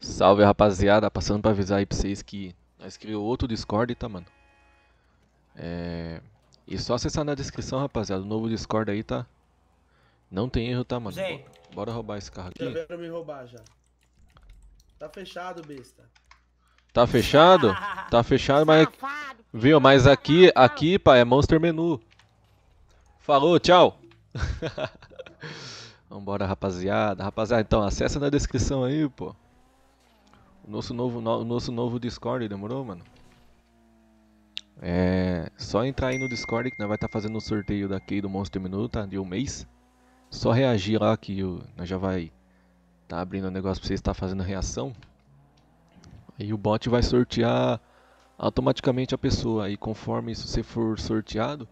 Salve rapaziada, passando pra avisar aí pra vocês que nós criamos outro Discord, tá mano? É... E só acessar na descrição, rapaziada, o novo Discord aí tá... Não tem erro, tá mano? Zé. Bora roubar esse carro aqui. Já tá me roubar já. Tá fechado, besta. Tá fechado? Tá fechado, mas... Viu, mas aqui, aqui, pá, é Monster Menu. Falou, tchau. Vambora, rapaziada. Rapaziada, então, acessa na descrição aí, pô. O nosso novo, no, nosso novo Discord demorou, mano? É. Só entrar aí no Discord que nós vai estar tá fazendo o sorteio daqui do Monster Minuto, tá? De um mês. Só reagir lá que o, nós já vai. Tá abrindo o um negócio pra vocês estar tá fazendo reação. Aí o bot vai sortear automaticamente a pessoa. E conforme isso você for sorteado,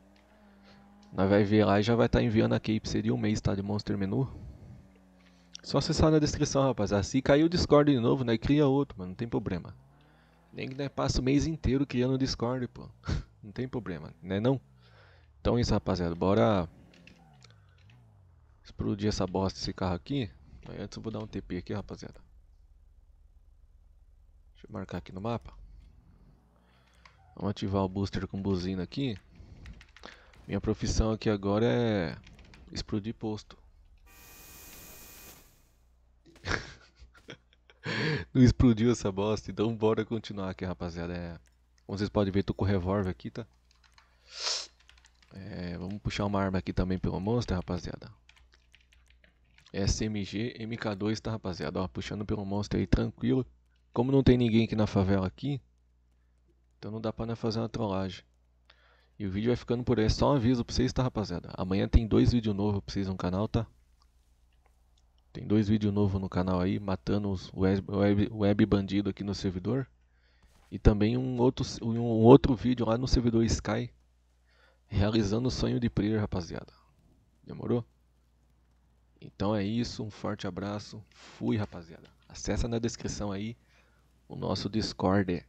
nós vai ver lá e já vai estar tá enviando aqui pra você de um mês, tá? De Monster Menu. Só acessar na descrição, rapaziada. Ah, se caiu o Discord de novo, né? Cria outro, mano. Não tem problema. Nem que né, passa o mês inteiro criando o Discord, pô. não tem problema, né não? Então é isso, rapaziada. Bora explodir essa bosta desse carro aqui. Mas antes eu vou dar um TP aqui, rapaziada. Deixa eu marcar aqui no mapa. Vamos ativar o booster com buzina aqui. Minha profissão aqui agora é explodir posto. não explodiu essa bosta. Então bora continuar aqui, rapaziada. É, como vocês podem ver, tô com o revólver aqui, tá? É, vamos puxar uma arma aqui também pelo Monster, rapaziada. SMG MK2, tá, rapaziada? Ó, puxando pelo Monster aí, tranquilo. Como não tem ninguém aqui na favela aqui, então não dá pra fazer uma trollagem. E o vídeo vai ficando por aí. É só um aviso pra vocês, tá, rapaziada? Amanhã tem dois vídeos novos pra vocês no canal, tá? Tem dois vídeos novos no canal aí, matando os web, web, web bandido aqui no servidor. E também um outro, um outro vídeo lá no servidor Sky, realizando o sonho de player, rapaziada. Demorou? Então é isso, um forte abraço, fui rapaziada. Acessa na descrição aí o nosso Discord.